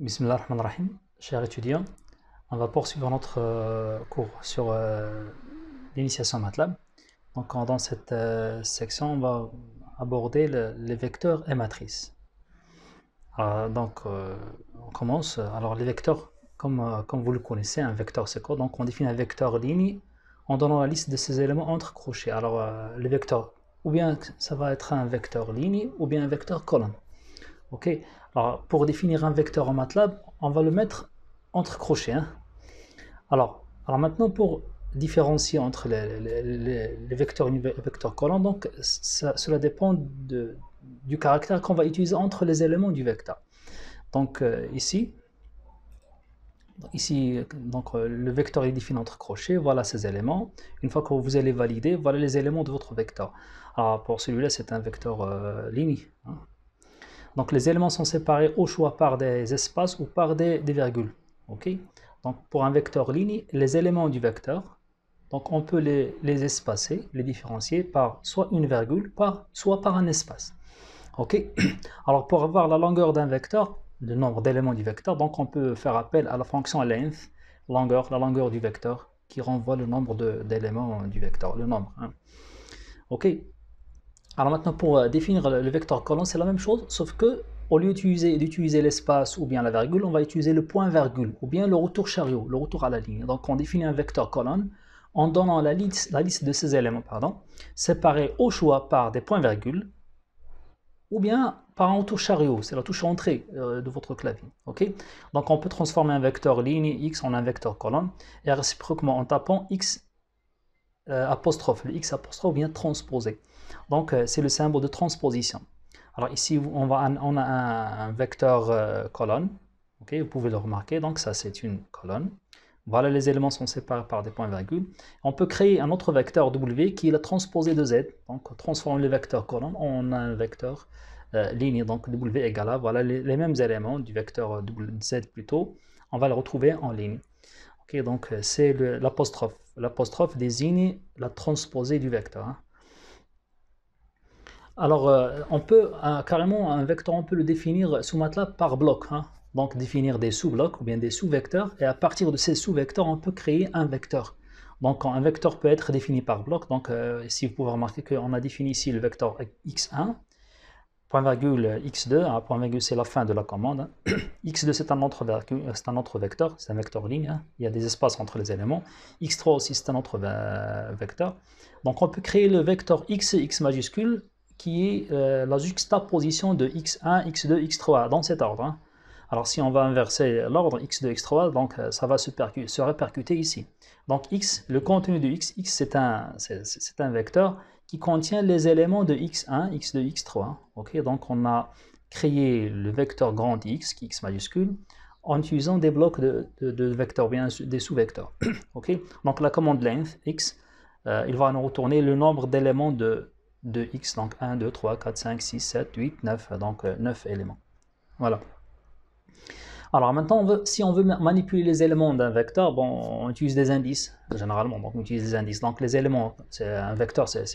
Bismillah ar-Rahman rahim chers étudiants, on va poursuivre notre euh, cours sur euh, l'initiation MATLAB. Donc dans cette euh, section, on va aborder les vecteurs et matrices. donc on commence. Alors les vecteurs, comme, comme vous le connaissez, un vecteur c'est quoi Donc on définit un vecteur ligne en donnant la liste de ses éléments entre crochets. Alors les vecteurs, ou bien ça va être un vecteur ligne, ou bien un vecteur colonne. ok pour définir un vecteur en MATLAB, on va le mettre entre crochets. Hein. Alors, maintenant, pour différencier entre les, vecteurs et donc cela dépend du caractère qu'on va utiliser entre les éléments du vecteur. Donc euh, ici, ici donc, euh, le vecteur est défini entre crochets, voilà ces éléments. Une fois que vous allez valider, voilà les éléments de votre vecteur. Alors pour celui-là, c'est un vecteur euh, ligne. Hein. Donc les éléments sont séparés au choix par des espaces ou par des, virgules. ok donc pour un vecteur ligne, les éléments du vecteur, donc on peut les, espacer, les différencier par soit une virgule, par, soit par un espace. ok Alors pour avoir la longueur d'un vecteur, le nombre d'éléments du vecteur, donc on peut faire appel à la fonction length, longueur, la longueur du vecteur, qui renvoie le nombre d'éléments du vecteur, le nombre. Hein, ok alors maintenant, pour euh, définir le vecteur colonne, c'est la même chose, sauf que au lieu d'utiliser l'espace ou bien la virgule, on va utiliser le point-virgule ou bien le retour chariot, le retour à la ligne. Donc on définit un vecteur colonne en donnant la liste, la liste de ces éléments, pardon, séparés au choix par des points-virgules ou bien par un retour chariot, c'est la touche entrée euh, de votre clavier. ok Donc on peut transformer un vecteur ligne x en un vecteur colonne et réciproquement en tapant x euh, apostrophe, le x apostrophe ou bien transposé. Donc, euh, c'est le symbole de transposition. Alors ici, on, va, on a un, vecteur euh, colonne. vous pouvez le remarquer. Donc ça, c'est une colonne. Voilà, les éléments sont séparés par des points-virgules. On peut créer un autre vecteur W qui est la transposée de Z. Donc on transforme le vecteur colonne en un vecteur euh, ligne. Donc W égale à, voilà les, mêmes éléments du vecteur Z plutôt. On va le retrouver en ligne. Ok donc c'est l'apostrophe. L'apostrophe désigne la transposée du vecteur. Hein. Alors, euh, on peut euh, carrément, un vecteur, on peut le définir sous MATLAB par bloc. Hein. Donc, définir des sous-blocs ou bien des sous-vecteurs. Et à partir de ces sous-vecteurs, on peut créer un vecteur. Donc, un vecteur peut être défini par bloc. Donc, euh, si vous pouvez remarquer qu'on a défini ici le vecteur x1, point virgule x2, hein, point virgule c'est la fin de la commande. Hein. x2 c'est un, autre un autre vecteur, c'est un vecteur ligne. Il y a des espaces entre les éléments. x3 aussi c'est un autre vecteur. Donc on peut créer le vecteur x x majuscule qui est euh, la juxtaposition de x1, x2, x3 dans cet ordre. Hein. Alors si on va inverser l'ordre x2, x3, donc euh, ça va se, répercuter ici. Donc x, le contenu de x, x c'est un, vecteur qui contient les éléments de x1, x2, x3. Ok, donc on a créé le vecteur grand X, qui est X majuscule, en utilisant des blocs de, vecteurs, bien des sous-vecteurs. ok, donc la commande length, X, euh, il va nous retourner le nombre d'éléments de, 2x, donc 1, 2, 3, 4, 5, 6, 7, 8, 9, donc 9 euh, éléments. Voilà. Alors maintenant, veut, si on veut manipuler les éléments d'un vecteur, bon, on utilise des indices, généralement, on utilise des indices. Donc les éléments, un vecteur, c'est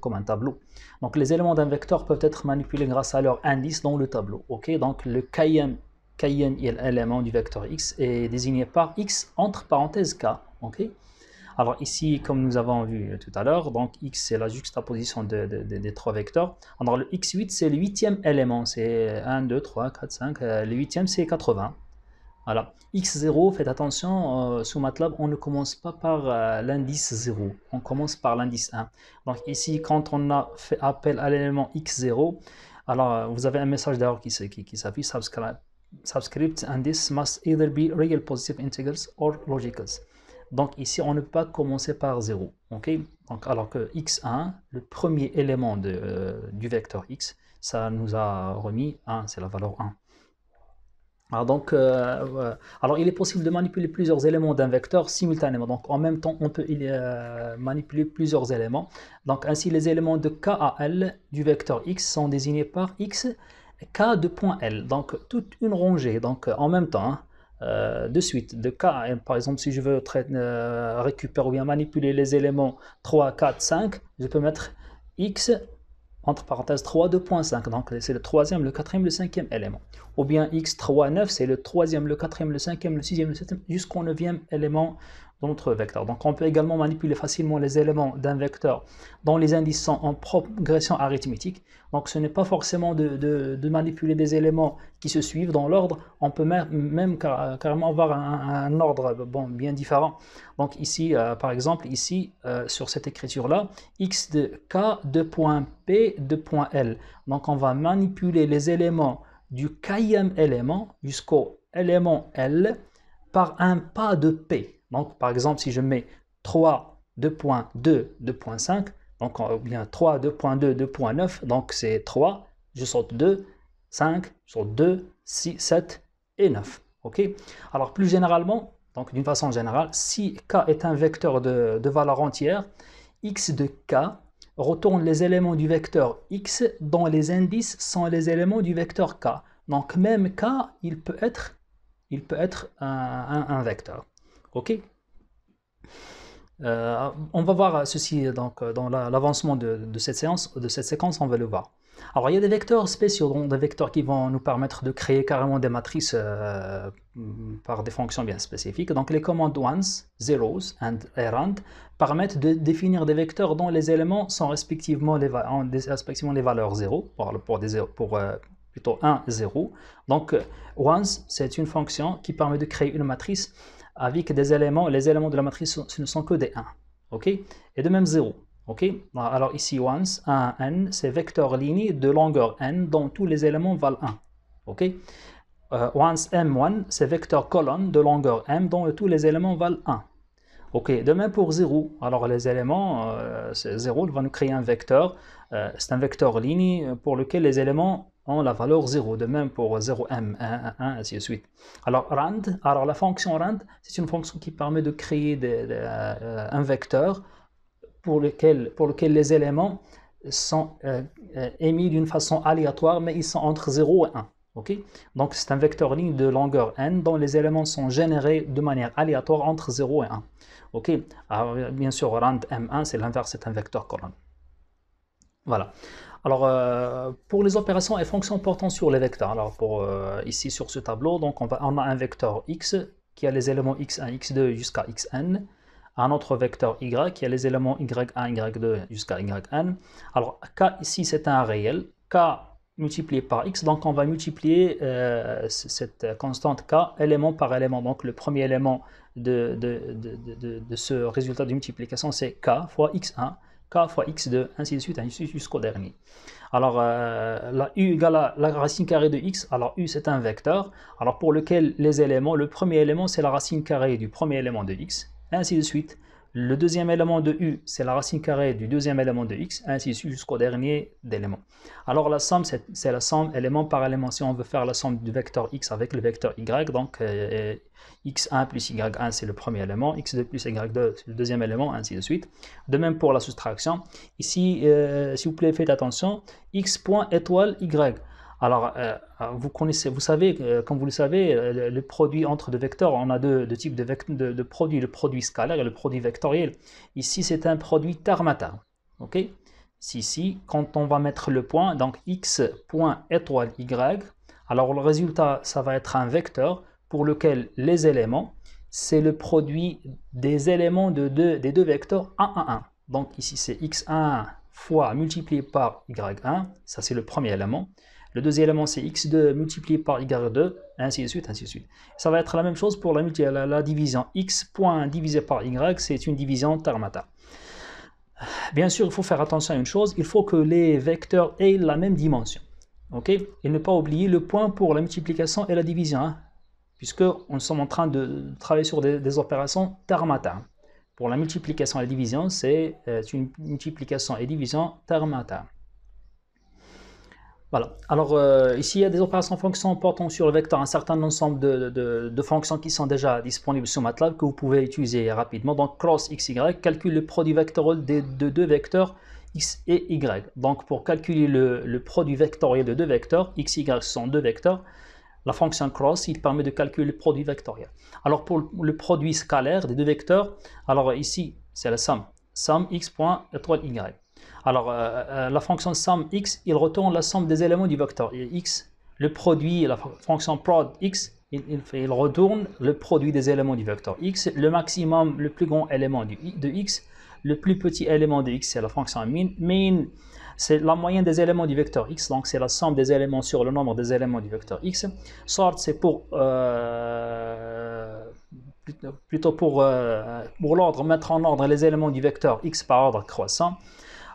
comme un tableau. Donc les éléments d'un vecteur peuvent être manipulés grâce à leur indice dans le tableau. Ok, donc le k kn est l'élément du vecteur x est désigné par x entre parenthèses k. ok alors ici, comme nous avons vu euh, tout à l'heure, donc x c'est la juxtaposition des trois vecteurs. Alors le x8 c'est le huitième élément, c'est 1, 2, 3, 4, 5, le huitième c'est 80. Voilà. X0, faites attention, sur euh, sous MATLAB, on ne commence pas par euh, l'indice 0, on commence par l'indice 1. Donc ici, quand on a fait appel à l'élément X0, alors vous avez un message d'erreur qui, qui, s'affiche, subscribe. Subscript and must either be real positive integrals or logicals. Donc ici, on ne peut pas commencer par 0. ok alors que x1, le premier élément euh, du vecteur x, ça nous a remis 1, c'est la valeur 1. Alors, ah, donc, euh, alors il est possible de manipuler plusieurs éléments d'un vecteur simultanément. Donc en même temps, on peut euh, manipuler plusieurs éléments. Donc ainsi, les éléments de K à L du vecteur x sont désignés par x, K de point L. Donc toute une rangée. Donc en même temps, hein, euh, de suite, de cas. Hein. par exemple, si je veux euh, récupérer ou bien manipuler les éléments 3, 4, 5, je peux mettre x entre parenthèses 3, 2.5. Donc c'est le troisième, le quatrième, le cinquième élément. Ou bien x3, 9, c'est le troisième, le quatrième, le cinquième, le sixième, le septième, jusqu'au neuvième élément dans notre vecteur. Donc on peut également manipuler facilement les éléments d'un vecteur dont les indices sont en progression arithmétique. Donc ce n'est pas forcément de, manipuler des éléments qui se suivent dans l'ordre, on peut même, carrément avoir un, ordre bon, bien différent. Donc ici, euh, par exemple, ici, euh, sur cette écriture-là, x de k de point p de point l. Donc on va manipuler les éléments du kème élément jusqu'au élément L par un pas de P. Donc, par exemple, si je mets 3, 2.2, 2.5, donc, euh, ou bien 3, 2.2, 2.9, donc c'est 3, je saute 2, 5, je saute 2, 6, 7 et 9. Alors, plus généralement, donc d'une façon générale, si k est un vecteur de, valeur entière, x de k retourne les éléments du vecteur x dont les indices sont les éléments du vecteur k. Donc même k, il peut être, il peut être un vecteur. OK euh, On va voir ceci donc, euh, dans l'avancement de, cette séance, de cette séquence, on va le voir. Alors, il y a des vecteurs spéciaux, donc des vecteurs qui vont nous permettre de créer carrément des matrices euh, par des fonctions bien spécifiques. Donc, les commandes ones, zeros and errand permettent de définir des vecteurs dont les éléments sont respectivement les, respectivement les valeurs 0 pour, pour plutôt 1, 0. Donc, ones, c'est une fonction qui permet de créer une matrice avec des éléments, les éléments de la matrice ce ne sont que des 1. ok Et de même 0. ok Alors ici, once, 1, n, c'est vecteur liné de longueur n dont tous les éléments valent 1. ok euh, once m1, c'est vecteur colonne de longueur m dont tous les éléments valent 1. Ok, de même pour 0. Alors les éléments, euh, c'est 0 va nous créer un vecteur. Euh, c'est un vecteur ligne pour lequel les éléments ont hein, la valeur 0, de même pour 0m, 1, 1, ainsi de suite. Alors, rand, alors la fonction rand, c'est une fonction qui permet de créer euh, un vecteur pour lequel, pour lequel les éléments sont euh, euh, émis d'une façon aléatoire, mais ils sont entre 0 et 1. Donc c'est un vecteur ligne de longueur n dont les éléments sont générés de manière aléatoire entre 0 et 1. Ok, bien sûr, rand m1, c'est l'inverse, c'est un vecteur colonne. Voilà. Alors, euh, pour les opérations et fonctions portant sur les vecteurs, alors pour, euh, ici sur ce tableau, donc on, a un vecteur x qui a les éléments x1, x2 jusqu'à xn, un autre vecteur y qui a les éléments y1, y2 jusqu'à yn. Alors, k ici, c'est un réel, k multiplié par x, donc on va multiplier euh, cette constante k élément par élément. Donc, le premier élément de, de, de ce résultat de multiplication, c'est k fois x1, k fois x2, ainsi de suite, jusqu'au dernier. Alors, euh, la u égale la racine carrée de x, alors u c'est un vecteur, alors pour lequel les éléments, le premier élément c'est la racine carrée du premier élément de x, ainsi de suite le deuxième élément de U, c'est la racine carrée du deuxième élément de X, ainsi jusqu'au dernier élément. Alors la somme, c'est la somme élément par élément. Si on veut faire la somme du vecteur X avec le vecteur Y, donc euh, X1 plus Y1, c'est le premier élément, X2 plus Y2, c'est le deuxième élément, ainsi de suite. De même pour la soustraction. Ici, euh, s'il vous plaît, faites attention, X point étoile Y. Alors, euh, vous connaissez, vous savez, euh, comme vous le savez, euh, le, produit entre deux vecteurs, on a deux, types de, produits, le produit scalaire et le produit vectoriel. Ici, c'est un produit termata. OK Si, si, quand on va mettre le point, donc x point étoile y, alors le résultat, ça va être un vecteur pour lequel les éléments, c'est le produit des éléments des deux vecteurs 1, 1, 1. Donc ici, c'est x1 fois multiplié par y1, ça c'est le premier élément. Le deuxième élément, c'est x2 multiplié par y2, ainsi de suite, ainsi de suite. Ça va être la même chose pour la, division. x point divisé par y, c'est une division termata. Bien sûr, il faut faire attention à une chose, il faut que les vecteurs aient la même dimension. ok et ne pas oublier le point pour la multiplication et la division, hein, puisque nous sommes en train de travailler sur des, des opérations termata. Pour la multiplication et la division, c'est euh, une multiplication et division termata. Voilà. Alors euh, ici, il y a des opérations fonctions portant sur le vecteur un certain ensemble de, fonctions qui sont déjà disponibles sur MATLAB que vous pouvez utiliser rapidement. Donc cross xy calcule le produit vectoriel de, deux vecteurs x et y. Donc pour calculer le, produit vectoriel de deux vecteurs, x y sont deux vecteurs, la fonction cross, il permet de calculer le produit vectoriel. Alors pour le, produit scalaire des deux vecteurs, alors ici, c'est la somme. sum x point étoile y. Alors, euh, euh, la fonction sum x, il retourne la somme des éléments du vecteur x. Le produit, la fonction prod x, il, retourne le produit des éléments du vecteur x. Le maximum, le plus grand élément de x. Le plus petit élément de x, c'est la fonction min. Min, c'est la moyenne des éléments du vecteur x, donc c'est la somme des éléments sur le nombre des éléments du vecteur x. Sort, c'est pour... Euh, plutôt pour, pour l'ordre, mettre en ordre les éléments du vecteur x par ordre croissant.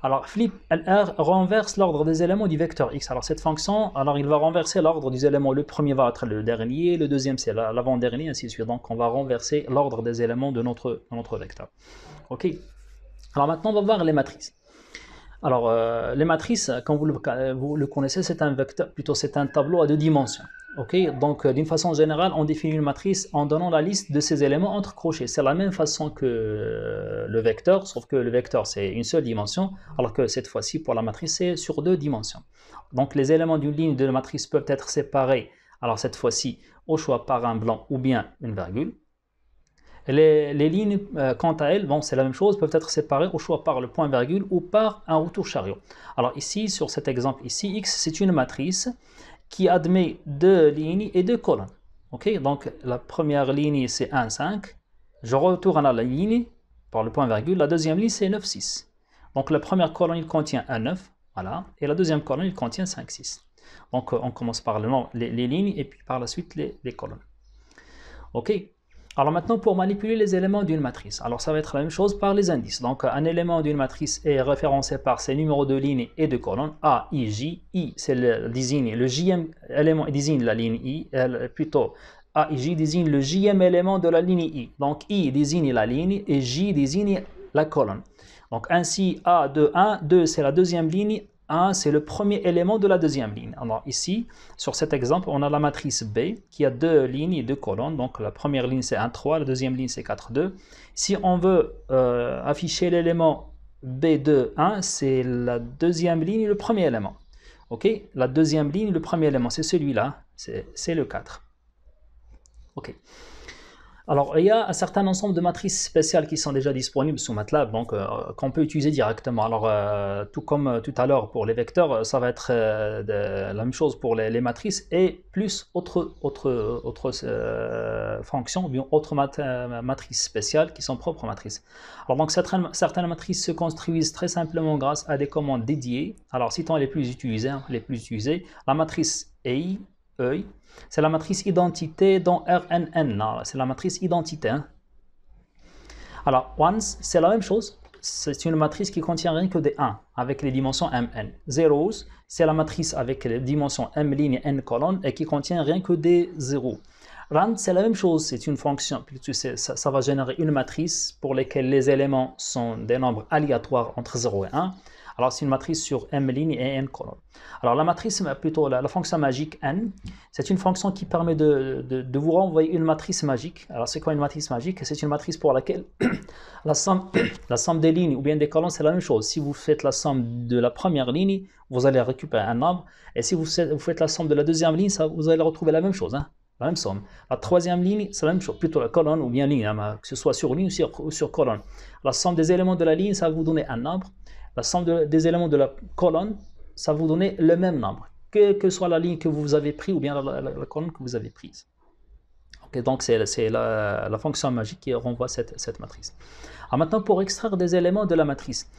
Alors flip lr renverse l'ordre des éléments du vecteur x. Alors cette fonction, alors il va renverser l'ordre des éléments. Le premier va être le dernier, le deuxième c'est l'avant-dernier, ainsi de suite. Donc on va renverser l'ordre des éléments de notre, de notre vecteur. Ok. Alors maintenant on va voir les matrices. Alors, euh, les matrices, quand euh, vous le, connaissez, c'est un vecteur, plutôt c'est un tableau à deux dimensions. Ok, Donc, euh, d'une façon générale, on définit une matrice en donnant la liste de ses éléments entre crochets. C'est la même façon que le vecteur, sauf que le vecteur, c'est une seule dimension, alors que cette fois-ci, pour la matrice, c'est sur deux dimensions. Donc, les éléments d'une ligne de la matrice peuvent être séparés, alors cette fois-ci, au choix par un blanc ou bien une virgule. Les, lignes, euh, quant à elles, bon, c'est la même chose, peuvent être séparées au choix par le point-virgule ou par un retour chariot. Alors ici, sur cet exemple ici, X, c'est une matrice qui admet deux lignes et deux colonnes. Okay? Donc la première ligne, c'est 1, 5. Je retourne à la ligne par le point-virgule. La deuxième ligne, c'est 9, 6. Donc la première colonne, il contient un 9, voilà. Et la deuxième colonne, il contient 5, 6. Donc euh, on commence par les, lignes et puis par la suite les colonnes. OK alors maintenant, pour manipuler les éléments d'une matrice, alors ça va être la même chose par les indices. Donc un élément d'une matrice est référencé par ses numéros de lignes et de colonne A, I, J. I, c'est le, désigne, le JM élément désigne la ligne I, plutôt A, I, J désigne le JM élément de la ligne I. Donc I désigne la ligne et J désigne la colonne. Donc ainsi, A 2 1, 2 c'est la deuxième ligne, 1, c'est le premier élément de la deuxième ligne. Alors ici, sur cet exemple, on a la matrice B qui a deux lignes et deux colonnes. Donc la première ligne c'est 1, 3, la deuxième ligne c'est 4, 2. Si on veut euh, afficher l'élément B2, 1, c'est la deuxième ligne et le premier élément. OK La deuxième ligne, le premier élément, c'est celui-là, c'est le 4. OK. Alors, il y a un certain ensemble de matrices spéciales qui sont déjà disponibles sous MATLAB, donc euh, qu'on peut utiliser directement. Alors, euh, tout comme euh, tout à l'heure pour les vecteurs, ça va être la même chose pour les, matrices et plus autres fonctions, autre fonctions, bien autres matrice qui sont propres matrices. Alors, donc, certaines, certaines, matrices se construisent très simplement grâce à des commandes dédiées. Alors, citons les plus utilisées, hein, les plus utilisées, la matrice AI, c'est la matrice identité dans RNN. C'est la matrice identité. Hein. Alors, once, c'est la même chose. C'est une matrice qui contient rien que des 1 avec les dimensions mn. Zeros, c'est la matrice avec les dimensions m ligne n colonne et qui contient rien que des 0. Rand, c'est la même chose, c'est une fonction. ça, va générer une matrice pour laquelle les éléments sont des nombres aléatoires entre 0 et 1. Alors, c'est une matrice sur M lignes et N colonnes. Alors, la matrice, euh, plutôt la, fonction magique N, c'est une fonction qui permet de, de, vous renvoyer une matrice magique. Alors, c'est quoi une matrice magique C'est une matrice pour laquelle la somme, la somme des lignes ou bien des colonnes, c'est la même chose. Si vous faites la somme de la première ligne, vous allez récupérer un nombre. Et si vous faites, vous faites la somme de la deuxième ligne, ça, vous allez retrouver la même chose. Hein. la même somme. La troisième ligne, c'est la même chose, plutôt la colonne ou bien ligne, hein, que ce soit sur ligne ou sur, ou sur colonne. La somme des éléments de la ligne, ça va vous donner un nombre la somme des éléments de la colonne, ça vous donner le même nombre, quelle que soit la ligne que vous avez prise ou bien la, colonne que vous avez prise. Okay, donc c'est la, la, fonction magique qui renvoie cette, matrice. Alors ah, maintenant, pour extraire des éléments de la matrice,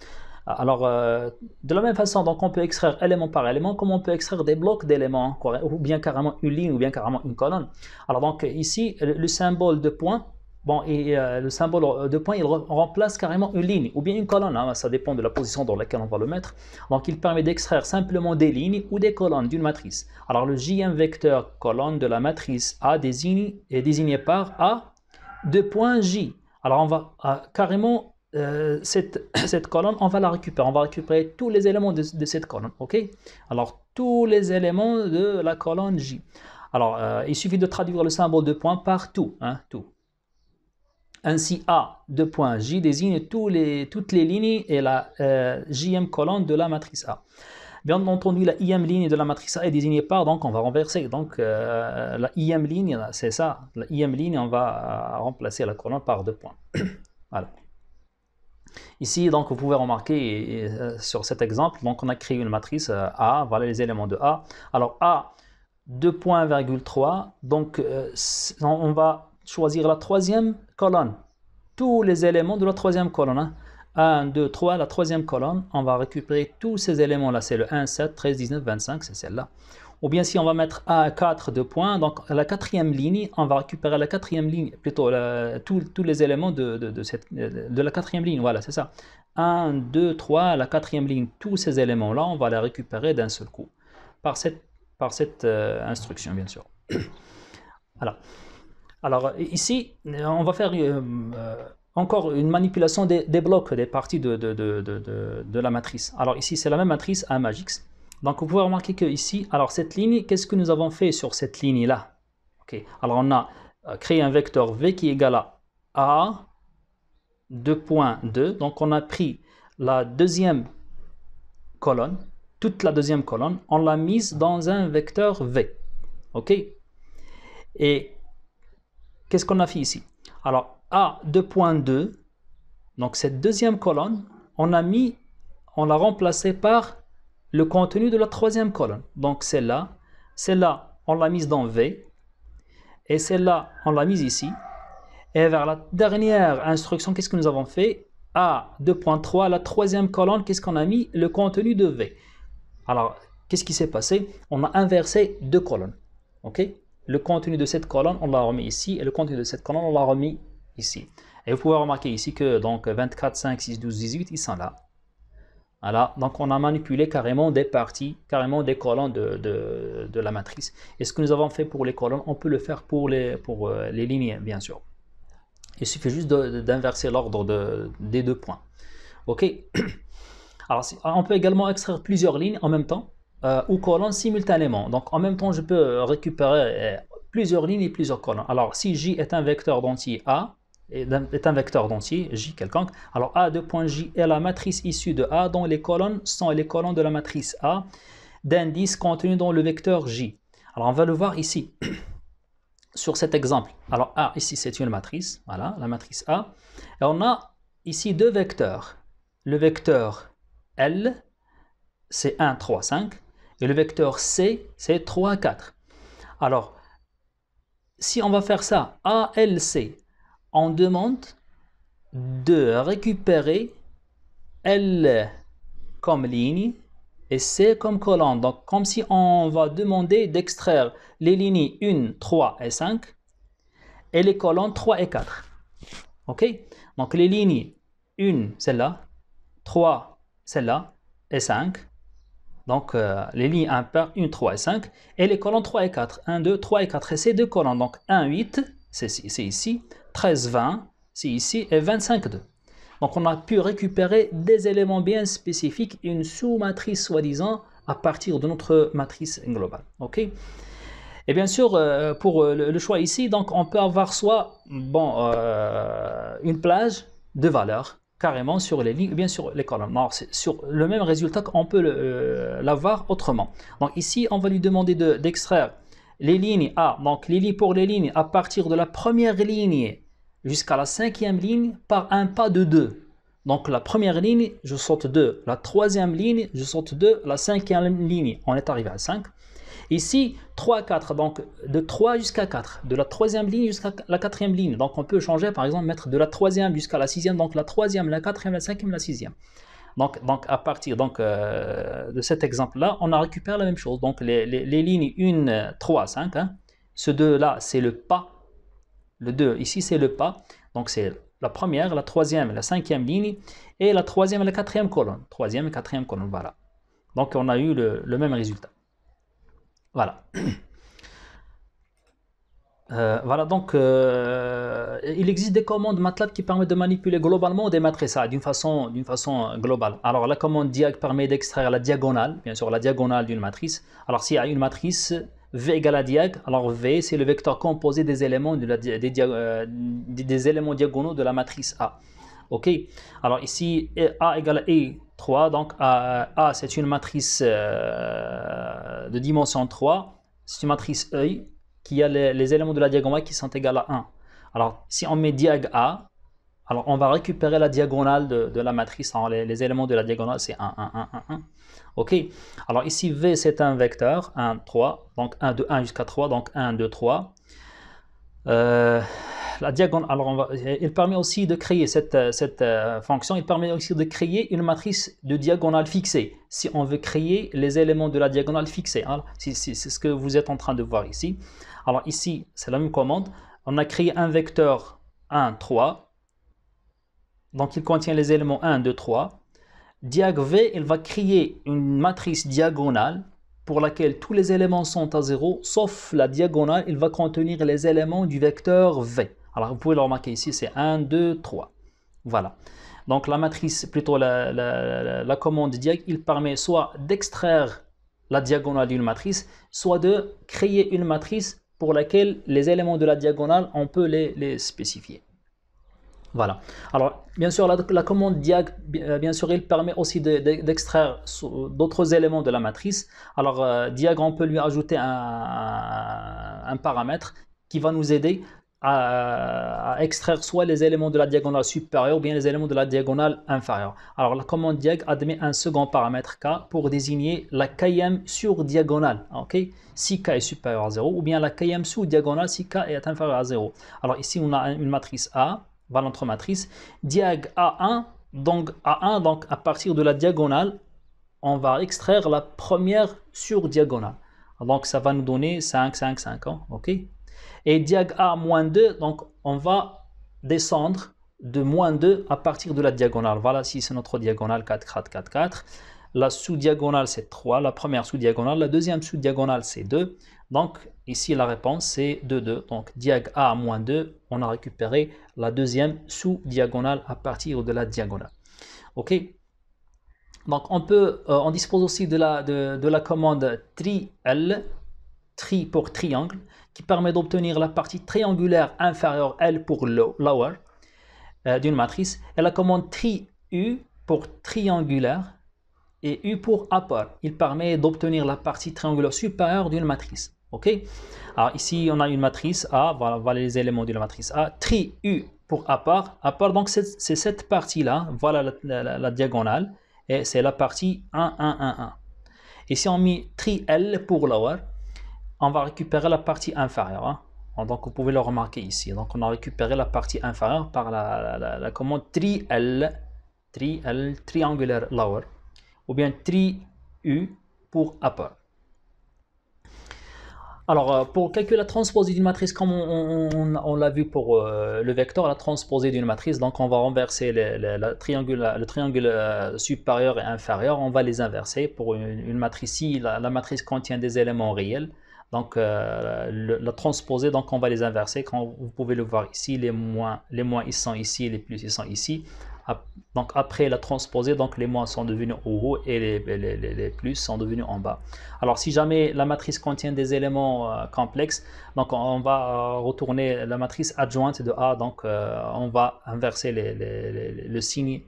alors, euh, de la même façon, donc on peut extraire élément par élément, comme on peut extraire des blocs d'éléments, ou bien carrément une ligne, ou bien carrément une colonne. Alors donc ici, le symbole de point, Bon, et euh, le symbole euh, de point, il remplace carrément une ligne, ou bien une colonne, hein. ça dépend de la position dans laquelle on va le mettre. Donc, il permet d'extraire simplement des lignes ou des colonnes d'une matrice. Alors, le JM vecteur colonne de la matrice A désigne, est désigné par A de point J. Alors, on va euh, carrément, cette, cette, colonne, on va la récupérer. On va récupérer tous les éléments de, de cette colonne, ok Alors, tous les éléments de la colonne J. Alors, il suffit de traduire le symbole de point par tout, hein, tout. Ainsi, A, deux points, J désigne toutes les lignes et la euh, JM colonne de la matrice A. Bien entendu, la IM ligne de la matrice A est désignée par, donc on va renverser. Donc euh, la IM ligne, c'est ça. La IM ligne, on va euh, remplacer la colonne par deux points. voilà. Ici, donc, vous pouvez remarquer sur cet exemple, donc, on a créé une matrice A, voilà les éléments de A. Alors A, 2.3, donc on va choisir la troisième colonne. Tous les éléments de la troisième colonne. 1, 2, 3, la troisième colonne, on va récupérer tous ces éléments-là. C'est le 1, 7, 13, 19, 25, c'est celle-là. Ou bien si on va mettre A4 2 points, donc la quatrième ligne, on va récupérer la quatrième ligne, plutôt euh, tous les éléments de, cette, euh, de, la quatrième ligne. Voilà, c'est ça. 1, 2, 3, la quatrième ligne, tous ces éléments-là, on va les récupérer d'un seul coup. Par cette, par cette euh, instruction, bien sûr. voilà. Alors ici, euh, on va faire euh, euh, encore une manipulation des, blocs, des parties de, de, la matrice. Alors ici, c'est la même matrice A Magix. Donc vous pouvez remarquer que ici, alors cette ligne, qu'est-ce que nous avons fait sur cette ligne-là Ok. Alors on a créé un vecteur V qui est égal à A 2.2. Donc on a pris la deuxième colonne, toute la deuxième colonne, on l'a mise dans un vecteur V. OK Et Qu'est-ce qu'on a fait ici Alors, A2.2, donc cette deuxième colonne, on a mis, on l'a remplacée par le contenu de la troisième colonne. Donc celle-là, celle-là, on l'a mise dans V, et celle-là, on l'a mise ici. Et vers la dernière instruction, qu'est-ce que nous avons fait A2.3, la troisième colonne, qu'est-ce qu'on a mis Le contenu de V. Alors, qu'est-ce qui s'est passé On a inversé deux colonnes. OK le contenu de cette colonne, on l'a remis ici, et le contenu de cette colonne, on l'a remis ici. Et vous pouvez remarquer ici que donc 24, 5, 6, 12, 18, ils sont là. Voilà, donc on a manipulé carrément des parties, carrément des colonnes de, la matrice. Et ce que nous avons fait pour les colonnes, on peut le faire pour les, pour euh, les lignes, bien sûr. Il suffit juste d'inverser l'ordre de, des deux points. OK Alors, on peut également extraire plusieurs lignes en même temps. Euh, ou colonnes simultanément. Donc en même temps, je peux récupérer euh, plusieurs lignes et plusieurs colonnes. Alors si J est un vecteur d'entier A, est un vecteur d'entier, J quelconque. Alors A de point J est la matrice issue de A dont les colonnes sont les colonnes de la matrice A d'indices contenus dans le vecteur J. Alors on va le voir ici, sur cet exemple. Alors A ici c'est une matrice, voilà, la matrice A. Et on a ici deux vecteurs. Le vecteur L, c'est 1, 3, 5. Et le vecteur C, c'est 3, 4. Alors, si on va faire ça, C, on demande de récupérer L comme ligne et C comme colonne. Donc, comme si on va demander d'extraire les lignes 1, 3 et 5 et les colonnes 3 et 4. OK Donc, les lignes 1, celle-là, 3, celle-là et 5 donc euh, les lignes 1, 1, 3 et 5, et les colonnes 3 et 4, 1, 2, 3 et 4, et ces deux colonnes, donc 1, 8, c'est ici, 13, 20, c'est ici, et 25, 2. Donc on a pu récupérer des éléments bien spécifiques, une sous-matrice soi-disant, à partir de notre matrice globale. et bien sûr, euh, pour euh, le, choix ici, donc on peut avoir soit bon, une plage de valeurs, carrément sur les lignes ou bien sur les colonnes. Alors, c'est sur le même résultat qu'on peut euh, l'avoir autrement. Donc ici, on va lui demander d'extraire les lignes A, donc les lignes pour les lignes, à partir de la première ligne jusqu'à la cinquième ligne par un pas de 2. Donc la première ligne, je saute 2. La troisième ligne, je saute 2. La cinquième ligne, on est arrivé à 5. Ici, 3, 4, donc de 3 jusqu'à 4, de la troisième ligne jusqu'à la quatrième ligne. Donc on peut changer, par exemple, mettre de la troisième jusqu'à la sixième, donc la troisième, la quatrième, la cinquième, la sixième. Donc, donc à partir donc, euh, de cet exemple-là, on a récupéré la même chose. Donc les, lignes 1, 3, 5, ce 2-là, c'est le pas. Le 2, ici, c'est le pas. Donc c'est la première, la troisième, la cinquième ligne, et la troisième et la quatrième colonne. Troisième et quatrième colonne, voilà. Donc on a eu le même résultat. Voilà. Euh, voilà, donc euh, il existe des commandes MATLAB qui permettent de manipuler globalement des matrices d'une façon, d'une façon euh, globale. Alors la commande diag permet d'extraire la diagonale, bien sûr la diagonale d'une matrice. Alors s'il y a une matrice V égale à diag, alors V c'est le vecteur composé des éléments, de des, éléments diagonaux de la matrice A. Ok, alors ici A égale à E 3. Donc A, c'est une matrice euh, de dimension 3. C'est une matrice œil e qui a les, éléments de la diagonale qui sont égaux à 1. Alors si on met diag A, alors on va récupérer la diagonale de, la matrice. les, éléments de la diagonale c'est 1, 1, 1, 1, 1. Ok Alors ici V c'est un vecteur 1, 3. Donc 1, 2, 1 jusqu'à 3. Donc 1, 2, 3. Euh, la diagonale, il permet aussi de créer cette, euh, euh, fonction, il permet aussi de créer une matrice de diagonale fixée, si on veut créer les éléments de la diagonale fixée. Hein. c'est ce que vous êtes en train de voir ici. Alors ici, c'est la même commande. On a créé un vecteur 1, 3. Donc il contient les éléments 1, 2, 3. Diag V, il va créer une matrice diagonale pour laquelle tous les éléments sont à 0, sauf la diagonale, il va contenir les éléments du vecteur V. Alors, vous pouvez le remarquer ici, c'est 1, 2, 3. Voilà. Donc, la matrice, plutôt la, commande diag, il permet soit d'extraire la diagonale d'une matrice, soit de créer une matrice pour laquelle les éléments de la diagonale, on peut les spécifier. Voilà. Alors, bien sûr, la, commande diag, euh, bien sûr, il permet aussi d'extraire d'autres éléments de la matrice. Alors, euh, diag, on peut lui ajouter un, paramètre qui va nous aider à, extraire soit les éléments de la diagonale supérieure ou bien les éléments de la diagonale inférieure. Alors, la commande diag admet un second paramètre k pour désigner la km sur diagonale. ok si k est supérieur à 0 ou bien la km sous diagonale si k est inférieur à 0. Alors, ici, on a une matrice A notre matrice, diag A1, donc A1, donc à partir de la diagonale, on va extraire la première surdiagonale. Donc ça va nous donner 5, 5, 5, ok Et diag A-2, donc on va descendre de moins 2 à partir de la diagonale. Voilà, si c'est notre diagonale 4, 4, 4, 4. La sous-diagonale, c'est 3. La première sous-diagonale, la deuxième sous-diagonale, c'est 2. Donc ici la réponse c'est 2, 2. Donc diag A moins 2, on a récupéré la deuxième sous-diagonale à partir de la diagonale. Ok Donc on peut, euh, on dispose aussi de la, de, tri la commande tri pour triangle, qui permet d'obtenir la partie triangulaire inférieure L pour lower euh, d'une matrice, et la commande tri U pour triangulaire et U pour upper. Il permet d'obtenir la partie triangulaire supérieure d'une matrice. OK Alors ici, on a une matrice A, voilà, voilà les éléments de la matrice A. Tri U pour A part. donc c'est cette partie-là, voilà la, diagonale, et c'est la partie 1, 1, 1, 1. Et si on met tri L pour lower, on va récupérer la partie inférieure. Hein. Donc vous pouvez le remarquer ici. Donc on a récupéré la partie inférieure par la, la commande tri L, tri L, triangulaire lower, ou bien tri U pour upper. Alors, euh, pour calculer la transposée d'une matrice, comme on, l'a vu pour euh, le vecteur, la transposée d'une matrice, donc on va renverser le triangle euh, supérieur et inférieur, on va les inverser. Pour une, matrice, si la, matrice contient des éléments réels, donc la transposée, donc on va les inverser. vous pouvez le voir ici, les moins, les moins ils sont ici, les plus ils sont ici donc après la transposée, donc les moins sont devenus au haut et les, plus sont devenus en bas. Alors si jamais la matrice contient des éléments euh, complexes, donc on va euh, retourner la matrice adjointe de A, donc euh, on va inverser le signe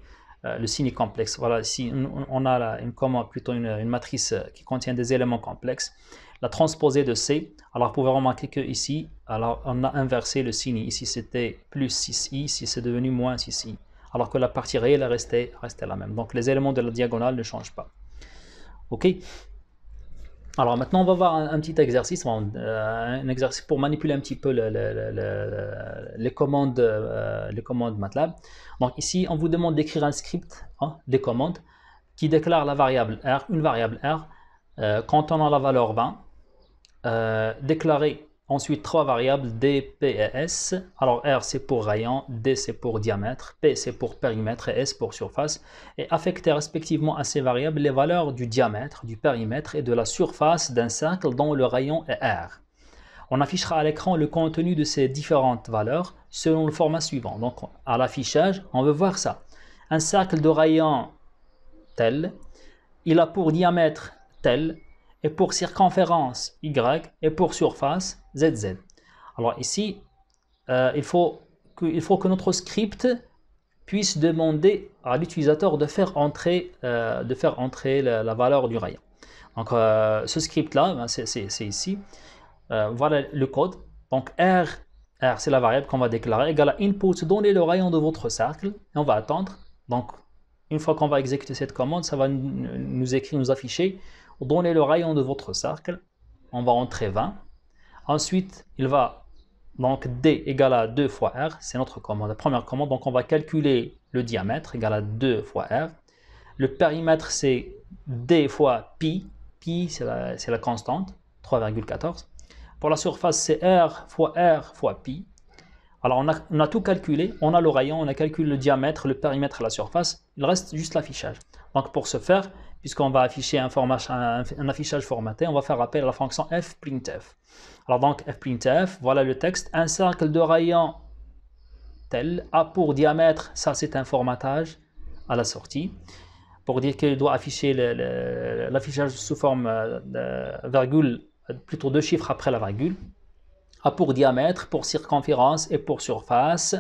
le signe complexe. Voilà, ici on a une, plutôt une, matrice qui contient des éléments complexes. La transposée de C, alors vous pouvez remarquer que ici, alors on a inversé le signe. Ici c'était plus 6i, ici c'est devenu moins 6i alors que la partie réelle est restée, la même. Donc les éléments de la diagonale ne changent pas. OK alors maintenant, on va voir un, petit exercice, euh, un, exercice pour manipuler un petit peu les, commandes, euh, les commandes MATLAB. Donc ici, on vous demande d'écrire un script, hein, des commandes, qui déclare la variable R, une variable R, on euh, contenant la valeur 20, déclarer Ensuite, trois variables D, P et S. Alors R, c'est pour rayon, D, c'est pour diamètre, P, c'est pour périmètre et S pour surface. Et affecter respectivement à ces variables les valeurs du diamètre, du périmètre et de la surface d'un cercle dont le rayon est R. On affichera à l'écran le contenu de ces différentes valeurs selon le format suivant. Donc, à l'affichage, on veut voir ça. Un cercle de rayon tel, il a pour diamètre tel, et pour circonférence y, et pour surface ZZ. Alors ici, euh, il, faut que, faut que notre script puisse demander à l'utilisateur de faire entrer, euh, de faire entrer la, valeur du rayon. Donc euh, ce script-là, ben, c'est ici. voilà le code. Donc R, R c'est la variable qu'on va déclarer, égale à input, donnez le rayon de votre cercle, et on va attendre. Donc une fois qu'on va exécuter cette commande, ça va nous écrire, nous afficher, donnez le rayon de votre cercle, on va entrer 20. Ensuite, il va, donc D égale à 2 fois R, c'est notre commande, la première commande. Donc on va calculer le diamètre égale à 2 fois R. Le périmètre, c'est D fois pi. Pi, c'est la, constante, 3,14. Pour la surface, c'est R fois R fois pi. Alors on a, tout calculé, on a le rayon, on a calculé le diamètre, le périmètre, la surface, il reste juste l'affichage. Donc pour ce faire, puisqu'on va afficher un, affichage formaté, on va faire appel à la fonction fprintf. Alors donc fprintf, voilà le texte, un cercle de rayon tel, a pour diamètre, ça c'est un formatage à la sortie, pour dire qu'il doit afficher l'affichage sous forme euh, de virgule, plutôt deux chiffres après la virgule, a pour diamètre, pour circonférence et pour surface,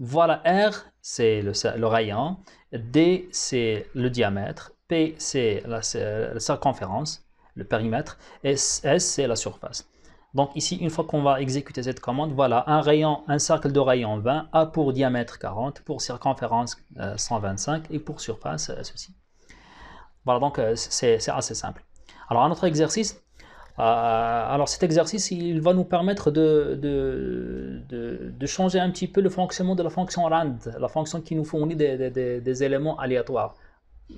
voilà R, c'est le rayon, D, c'est le diamètre, P, c'est la, circonférence, le périmètre, et S, c'est la surface. Donc ici, une fois qu'on va exécuter cette commande, voilà, un rayon, un cercle de rayon 20, A pour diamètre 40, pour circonférence 125, euh, et pour surface, euh, ceci. Voilà, donc euh, c'est assez simple. Alors, un autre exercice, alors cet exercice, il va nous permettre de, de, changer un petit peu le fonctionnement de la fonction rand, la fonction qui nous fournit des éléments aléatoires.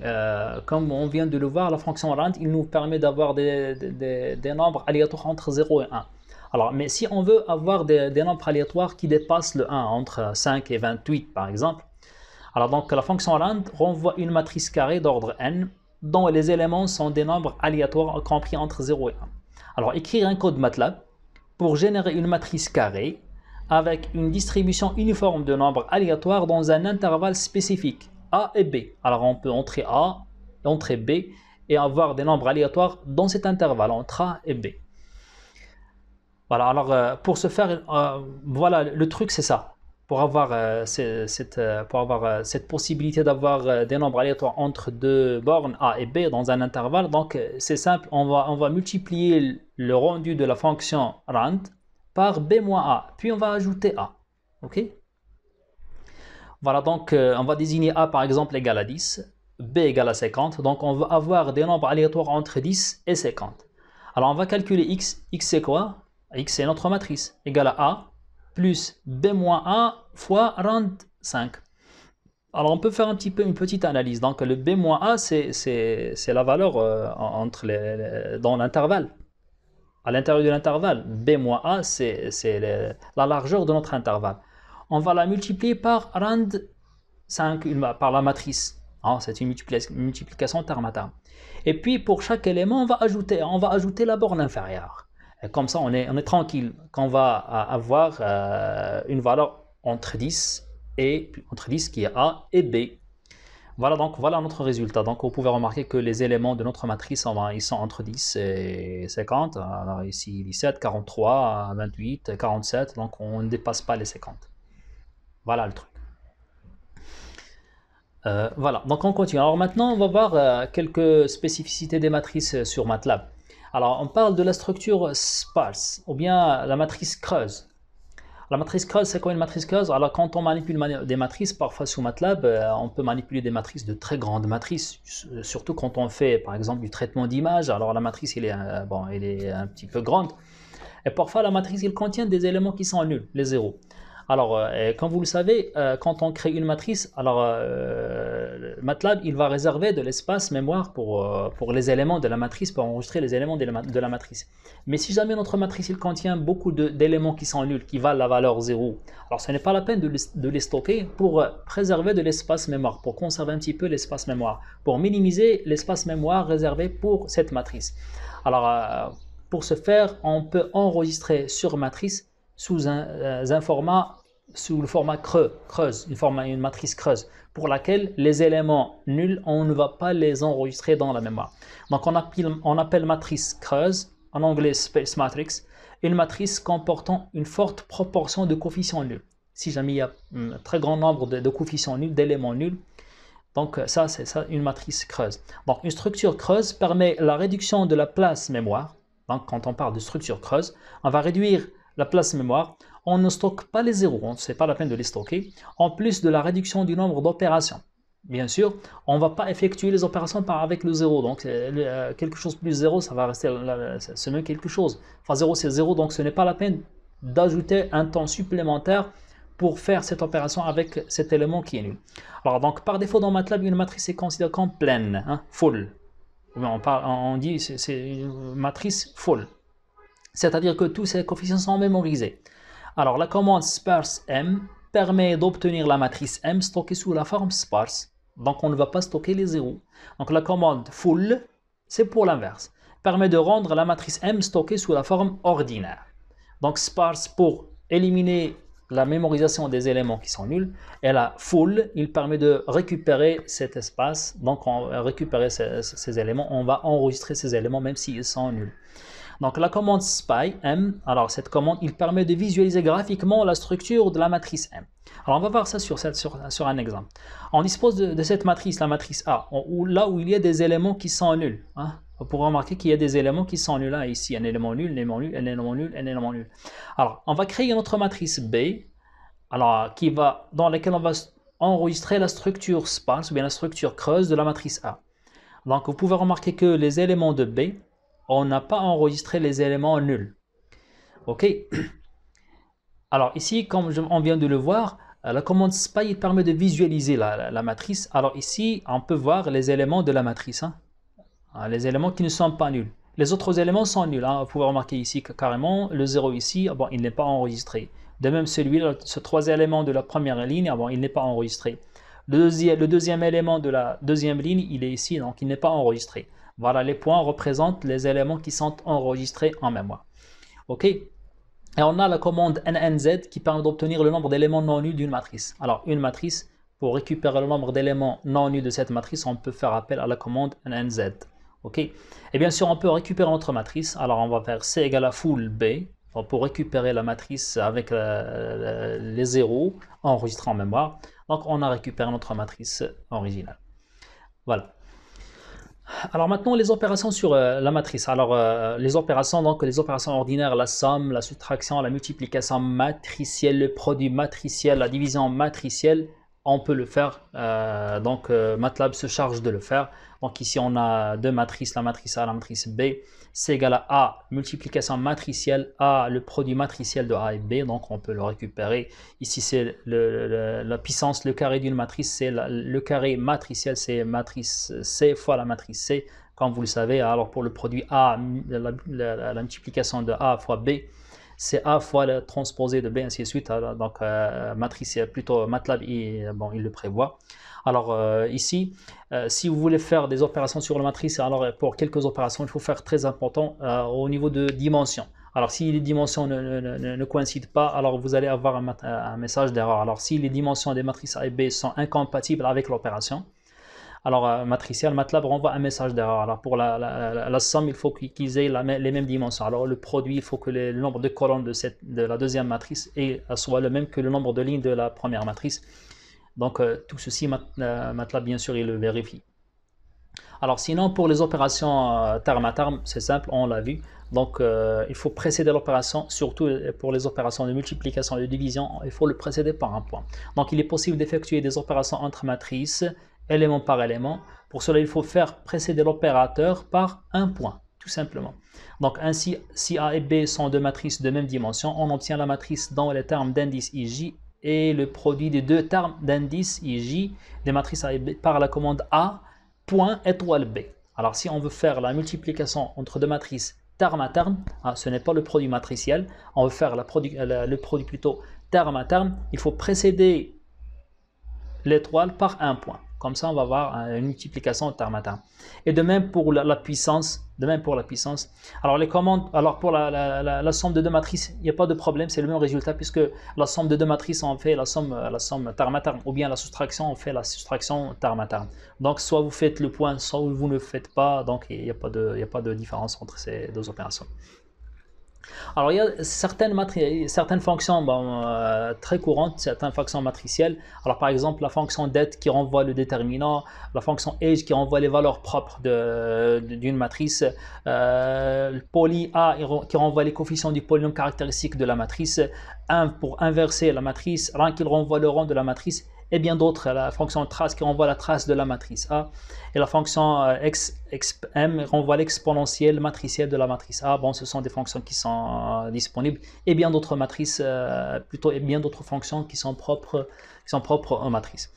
Euh, comme on vient de le voir, la fonction rand, il nous permet d'avoir des, des, nombres aléatoires entre 0 et 1. Alors, mais si on veut avoir des, des, nombres aléatoires qui dépassent le 1, entre 5 et 28 par exemple, alors donc la fonction rand renvoie une matrice carrée d'ordre n dont les éléments sont des nombres aléatoires compris entre 0 et 1. Alors, écrire un code MATLAB pour générer une matrice carrée avec une distribution uniforme de nombres aléatoires dans un intervalle spécifique a et B. Alors on peut entrer A entrer B et avoir des nombres aléatoires dans cet intervalle entre A et B. Voilà, alors euh, pour ce faire, euh, voilà, le truc c'est ça. Pour avoir, euh, cette, pour avoir cette possibilité d'avoir des nombres aléatoires entre deux bornes A et B dans un intervalle, donc c'est simple, on va, on va multiplier le rendu de la fonction rand par B-A, puis on va ajouter A. OK voilà, donc euh, on va désigner A par exemple égal à 10, B égal à 50, donc on va avoir des nombres aléatoires entre 10 et 50. Alors on va calculer X, X c'est quoi X c'est notre matrice, égal à A plus B moins A fois rand 5. Alors on peut faire un petit peu une petite analyse, donc le B moins A c'est la valeur euh, dans l'intervalle. À l'intérieur de l'intervalle, B moins A c'est la largeur de notre intervalle on va la multiplier par rand 5, par la matrice. Ah, c'est une multiplication terme à terme. Et puis pour chaque élément, on va ajouter, on va ajouter la borne inférieure. Et comme ça, on est, tranquille qu'on va avoir euh, une valeur entre 10 et entre 10 qui est A et B. Voilà donc voilà notre résultat. Donc vous pouvez remarquer que les éléments de notre matrice ils sont entre 10 et 50. ici 17, 43, 28, 47. Donc on ne dépasse pas les 50. Voilà le truc. Euh, voilà, donc on continue. Alors maintenant, on va voir euh, quelques spécificités des matrices euh, sur MATLAB. Alors, on parle de la structure sparse, ou bien la matrice creuse. La matrice creuse, c'est quoi une matrice creuse Alors, quand on manipule des matrices, parfois sous MATLAB, on peut manipuler des matrices de très grandes matrices, surtout quand on fait, par exemple, du traitement d'image. Alors, la matrice, elle est, bon, elle est un petit peu grande. Et parfois, la matrice, elle contient des éléments qui sont nuls, les zéros. Alors, euh, comme vous le savez, euh, quand on crée une matrice, alors euh, MATLAB, il va réserver de l'espace mémoire pour, les éléments de la matrice, pour enregistrer les éléments de la, matrice. Mais si jamais notre matrice, il contient beaucoup d'éléments qui sont nuls, qui valent la valeur 0, alors ce n'est pas la peine de les stocker pour préserver de l'espace mémoire, pour conserver un petit peu l'espace mémoire, pour minimiser l'espace mémoire réservé pour cette matrice. Alors, pour ce faire, on peut enregistrer sur matrice sous euh, un, format, sous le format creux, creuse, une, format une matrice creuse, pour laquelle les éléments nuls, on ne va pas les enregistrer dans la mémoire. Donc on appelle, on appelle matrice creuse, en anglais space matrix, une matrice comportant une forte proportion de coefficients nuls. Si jamais il y a hum, un très grand nombre de, de coefficients nuls, d'éléments nuls, donc euh, ça, c'est ça, une matrice creuse. Donc une structure creuse permet la réduction de la place mémoire. Donc quand on parle de structure creuse, on va réduire la place mémoire, on ne stocke pas les zéros, hein, ce n'est pas la peine de les stocker, en plus de la réduction du nombre d'opérations. Bien sûr, on ne va pas effectuer les opérations par avec le zéro, donc euh, euh, quelque chose plus zéro, ça va rester ce même quelque chose. Enfin, zéro, c'est zéro, donc ce n'est pas la peine d'ajouter un temps supplémentaire pour faire cette opération avec cet élément qui est nul. Alors, donc, par défaut dans MATLAB, une matrice est considérée comme pleine, hein, full. On, parle, on dit c'est une matrice full c'est-à-dire que tous ces coefficients sont mémorisés. Alors la commande sparse m permet d'obtenir la matrice m stockée sous la forme sparse. Donc on ne va pas stocker les zéros. Donc la commande full, c'est pour l'inverse, permet de rendre la matrice m stockée sous la forme ordinaire. Donc sparse pour éliminer la mémorisation des éléments qui sont nuls, et la full, il permet de récupérer cet espace, donc on récupérer ces éléments, on va enregistrer ces éléments même s'ils sont nuls. Donc la commande SPY M, alors cette commande, il permet de visualiser graphiquement la structure de la matrice M. Alors on va voir ça sur, un exemple. On dispose de, cette matrice, la matrice A, là où il y a des éléments qui sont nuls. Hein. Vous pouvez remarquer qu'il y a des éléments qui sont nuls là, hein, ici. Un élément nul, un élément nul, un élément nul, un élément nul. Alors on va créer une autre matrice B, alors, qui va, dans laquelle on va enregistrer la structure sparse, ou bien la structure creuse de la matrice A. Donc vous pouvez remarquer que les éléments de B on n'a pas enregistré les éléments nuls. OK Alors ici, comme on vient de le voir, euh, la commande SPY permet de visualiser la, matrice. Alors ici, on peut voir les éléments de la matrice. Hein. Ah, les éléments qui ne sont pas nuls. Les autres éléments sont nuls. Hein. Vous pouvez remarquer ici que carrément, le 0 ici, ah bon, il n'est pas enregistré. De même, celui ce troisième élément de la première ligne, ah il n'est pas enregistré. Le, le deuxième élément de la deuxième ligne, il est ici, donc il n'est pas enregistré. Voilà, les points représentent les éléments qui sont enregistrés en mémoire. OK Et on a la commande NNZ qui permet d'obtenir le nombre d'éléments non nuls d'une matrice. Alors, une matrice, pour récupérer le nombre d'éléments non nuls de cette matrice, on peut faire appel à la commande NNZ. OK Et bien sûr, on peut récupérer notre matrice. Alors, on va faire C égale à full B pour récupérer la matrice avec euh, les zéros enregistrés en mémoire. Donc, on a récupéré notre matrice originale. Voilà. Alors maintenant, les opérations sur euh, la matrice. Alors euh, les opérations, donc les opérations ordinaires, la somme, la soustraction, la multiplication matricielle, le produit matriciel, la division matricielle, on peut le faire. Euh, donc euh, MATLAB se charge de le faire. Donc ici on a deux matrices, la matrice A et la matrice B. C'est égal à A, multiplication matricielle, A, le produit matriciel de A et B, donc on peut le récupérer. Ici c'est la puissance, le carré d'une matrice, c'est le carré matriciel, c'est matrice C fois la matrice C, comme vous le savez. Alors pour le produit A, la multiplication de A fois B, c'est A fois le transposé de B, ainsi de suite. donc, euh, matrice est euh, plutôt MATLAB, il, euh, bon, il le prévoit. Alors ici, si vous voulez faire des opérations sur la matrice, alors pour quelques opérations, il faut faire très important au niveau de dimension. Alors si les dimensions ne, ne, ne, coïncident pas, alors vous allez avoir un message d'erreur. Alors si les dimensions des matrices A et B sont incompatibles avec l'opération, alors, euh, matriciel, MATLAB renvoie un message d'erreur. Alors, pour la, somme, il faut qu'ils aient les mêmes dimensions. Alors, le produit, il faut que le nombre de colonnes de, la deuxième matrice euh, soit le même que le nombre de lignes de la première matrice. Donc, euh, tout ceci, MATLAB, bien sûr, il le vérifie. Alors, sinon, pour les opérations terme à terme, c'est simple, on l'a vu. Donc, il faut précéder l'opération, surtout pour les opérations de multiplication et de division, il faut le précéder par un point. Donc, il est possible d'effectuer des opérations entre matrices élément par élément. Pour cela, il faut faire précéder l'opérateur par un point, tout simplement. Donc ainsi, si A et B sont deux matrices de même dimension, on obtient la matrice dans les termes d'indice IJ et le produit des deux termes d'indice IJ des matrices A et B par la commande A, point étoile B. Alors si on veut faire la multiplication entre deux matrices terme à terme, ah, ce n'est pas le produit matriciel, on veut faire euh, le produit plutôt terme à terme, il faut précéder l'étoile par un point. Comme ça, on va avoir une multiplication terme Et de même pour la, puissance, de même pour la puissance. Alors les commandes, alors pour la, la, somme de deux matrices, il n'y a pas de problème, c'est le même résultat puisque la somme de deux matrices, on fait la somme, la somme terme ou bien la soustraction, on fait la soustraction terme Donc soit vous faites le point, soit vous ne faites pas, donc il n'y a, a pas de différence entre ces deux opérations. Alors il y a certaines, fonctions euh, très courantes, certaines fonctions matricielles. Alors par exemple la fonction det qui renvoie le déterminant, la fonction age qui renvoie les valeurs propres d'une matrice, euh, poly A qui renvoie les coefficients du polynôme caractéristique de la matrice, 1 pour inverser la matrice, rank qui renvoie le rang de la matrice, et bien d'autres. La fonction trace qui renvoie la trace de la matrice A et la fonction euh, expm renvoie l'exponentielle matricielle de la matrice A. Bon, ce sont des fonctions qui sont euh, disponibles et bien d'autres matrices, euh, plutôt et bien d'autres fonctions qui sont propres, qui sont propres aux matrices.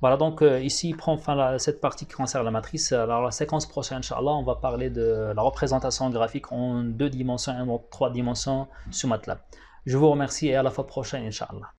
Voilà, donc ici prend fin cette partie qui concerne la matrice. Alors la séquence prochaine, Inch'Allah, on va parler de la représentation graphique en deux dimensions et en trois dimensions sur MATLAB. Je vous remercie et à la fois prochaine, Inch'Allah.